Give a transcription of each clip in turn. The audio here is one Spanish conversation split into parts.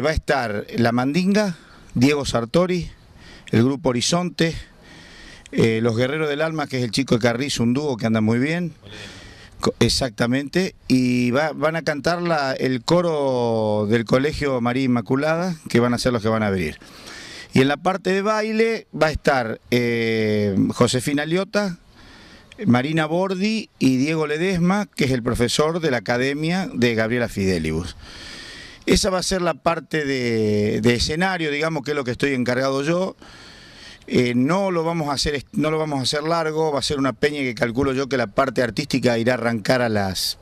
va a estar La Mandinga, Diego Sartori, el Grupo Horizonte, eh, Los Guerreros del Alma, que es el chico de Carriz, un dúo que anda muy bien. Exactamente, y van a cantar el coro del Colegio María Inmaculada, que van a ser los que van a abrir. Y en la parte de baile va a estar eh, Josefina Liota, Marina Bordi y Diego Ledesma, que es el profesor de la Academia de Gabriela Fidelibus. Esa va a ser la parte de, escenario, digamos, que es lo que estoy encargado yo. Eh, no, lo vamos a hacer, no lo vamos a hacer largo, va a ser una peña que calculo yo que la parte artística irá a arrancar a las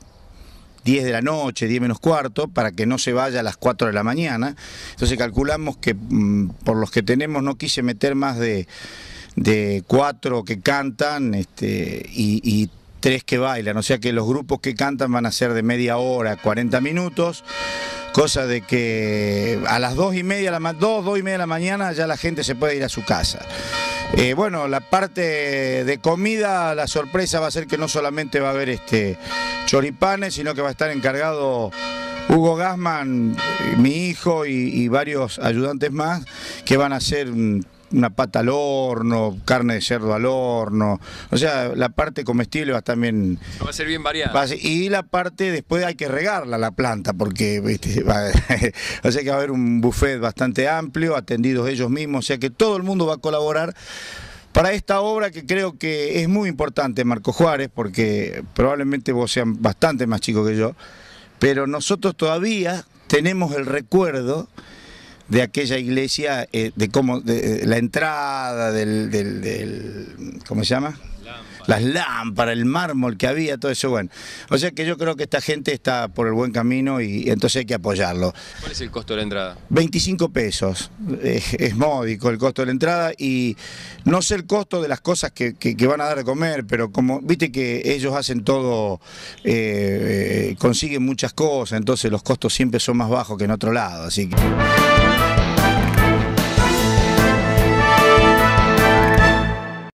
10 de la noche, 10 menos cuarto, para que no se vaya a las 4 de la mañana. Entonces calculamos que mm, por los que tenemos no quise meter más de, de cuatro que cantan este, y tres que bailan, o sea que los grupos que cantan van a ser de media hora, 40 minutos, cosa de que a las dos y media, dos, dos y media de la mañana ya la gente se puede ir a su casa. Eh, bueno, la parte de comida, la sorpresa va a ser que no solamente va a haber este choripanes, sino que va a estar encargado Hugo Gasman, mi hijo y, y varios ayudantes más, que van a hacer mm, una pata al horno, carne de cerdo al horno. O sea, la parte comestible va a estar Va a ser bien variada. y la parte después hay que regarla la planta, porque ¿viste? Va, que va a haber un buffet bastante amplio, atendidos ellos mismos, o sea que todo el mundo va a colaborar para esta obra que creo que es muy importante, Marco Juárez, porque probablemente vos sean bastante más chico que yo, pero nosotros todavía tenemos el recuerdo de aquella iglesia, eh, de cómo, de, eh, la entrada, del, del, ¿cómo se llama? las lámparas, el mármol que había, todo eso, bueno. O sea que yo creo que esta gente está por el buen camino y, entonces hay que apoyarlo. ¿Cuál es el costo de la entrada? 25 pesos, es, módico el costo de la entrada y no sé el costo de las cosas que, van a dar a comer, pero como, viste que ellos hacen todo, eh, eh, consiguen muchas cosas, entonces los costos siempre son más bajos que en otro lado, así que...